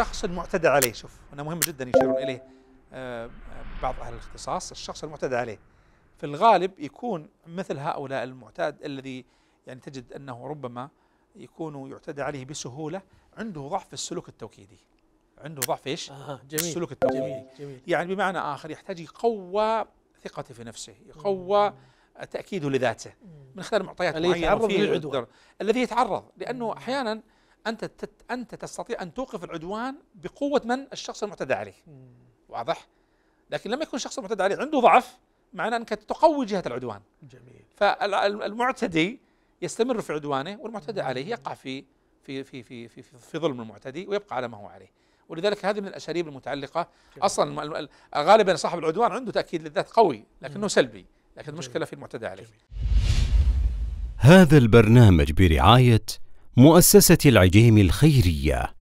الشخص المعتدى عليه شوف انا مهم جدا يشيرون إليه آه، آه، بعض أهل الاختصاص الشخص المعتدى عليه في الغالب يكون مثل هؤلاء المعتاد الذي يعني تجد أنه ربما يكون يعتدى عليه بسهولة عنده ضعف في السلوك التوكيدي عنده ضعف ايش؟ آه جميل السلوك التوكيدي جميل جميل يعني بمعنى آخر يحتاج يقوى ثقته في نفسه يقوى تأكيده لذاته من خلال معطيات معينة الذي يتعرض الذي يتعرض لأنه أحيانا أنت أنت تستطيع أن توقف العدوان بقوة من الشخص المعتدى عليه واضح لكن لما يكون الشخص المعتدى عليه عنده ضعف معناه أنك تقوي جهة العدوان جميل فالمعتدي يستمر في عدوانه والمعتدى عليه يقع في في في في في, في, في ظلم المعتدي ويبقى على ما هو عليه ولذلك هذه من الأساليب المتعلقة جميل. أصلا غالبا صاحب العدوان عنده تأكيد للذات قوي لكنه مم. سلبي لكن المشكلة في المعتدى عليه جميل. هذا البرنامج برعاية مؤسسة العجيم الخيرية